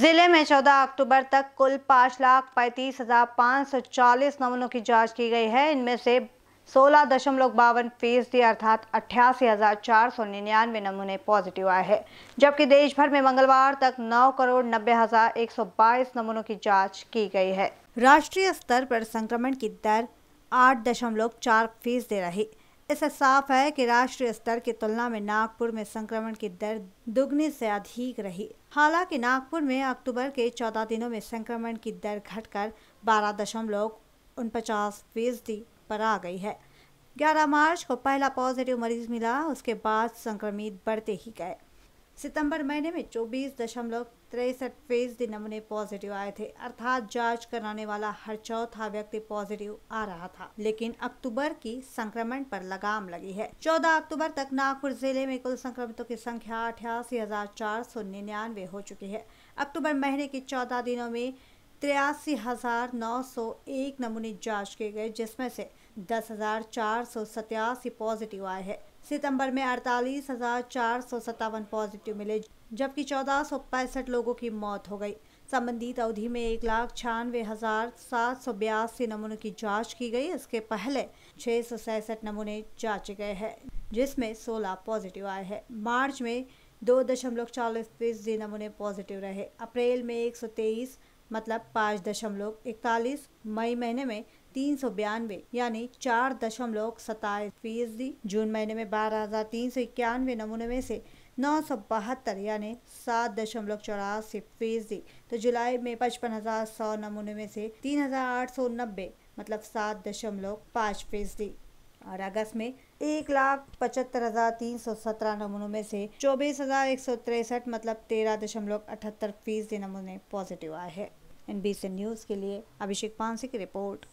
जिले में 14 अक्टूबर तक कुल पाँच लाख पैंतीस हज़ार पाँच सौ चालीस नमूनों की जांच की गई है इनमें से सोलह दशमलव बावन फीसदी अर्थात अट्ठासी हज़ार चार सौ निन्यानवे नमूने पॉजिटिव आए हैं जबकि देश भर में मंगलवार तक नौ करोड़ नब्बे हज़ार एक सौ बाईस नमूनों की जांच की गई है राष्ट्रीय स्तर पर संक्रमण की दर आठ दशमलव चार फीसदी रही इससे साफ है कि राष्ट्रीय स्तर की तुलना में नागपुर में संक्रमण की दर दुगनी से अधिक रही हालांकि नागपुर में अक्टूबर के चौदह दिनों में संक्रमण की दर घटकर बारह दशमलव उनपचास फीसदी पर आ गई है 11 मार्च को पहला पॉजिटिव मरीज मिला उसके बाद संक्रमित बढ़ते ही गए सितंबर महीने में चौबीस दशमलव तिरसठ फीसदी नमूने पॉजिटिव आए थे अर्थात जांच कराने वाला हर चौथा व्यक्ति पॉजिटिव आ रहा था लेकिन अक्टूबर की संक्रमण पर लगाम लगी है 14 अक्टूबर तक नागपुर जिले में कुल संक्रमितों की संख्या अठासी हजार चार सौ निन्यानवे हो चुकी है अक्टूबर महीने के चौदह दिनों में तिरासी हजार नौ सौ एक नमूने जाँच किए गए जिसमें से दस हजार चार सौ पॉजिटिव आए हैं सितंबर में अड़तालीस हजार चार सौ सत्तावन पॉजिटिव मिले जबकि चौदह सौ पैंसठ लोगों की मौत हो गई संबंधित अवधि में एक लाख छियानवे हजार सात सौ बयासी नमूनों की जांच की गई इसके पहले छह सौ सैंसठ नमूने जांचे गए हैं जिसमें सोलह पॉजिटिव आए हैं मार्च में दो दशमलव चालीस फीसदी नमूने पॉजिटिव रहे अप्रैल में एक सौ तेईस मतलब पाँच दशमलव इकतालीस मई महीने में तीन सौ बयानवे यानी चार दशमलव सताईस फीसदी जून महीने में बारह हजार तीन सौ इक्यानवे नमूने में से नौ सौ बहत्तर यानी सात दशमलव चौरासी फीसदी तो जुलाई में पचपन हजार सौ नमूने में से तीन हजार आठ सौ नब्बे मतलब सात दशमलव पाँच फीसदी और अगस्त में एक लाख पचहत्तर हजार तीन सौ सत्रह नमूनों में से चौबीस हजार एक सौ तिरसठ मतलब तेरह दशमलव अठहत्तर फीसदी नमूने पॉजिटिव आए हैं एन बी न्यूज़ के लिए अभिषेक पांसी की रिपोर्ट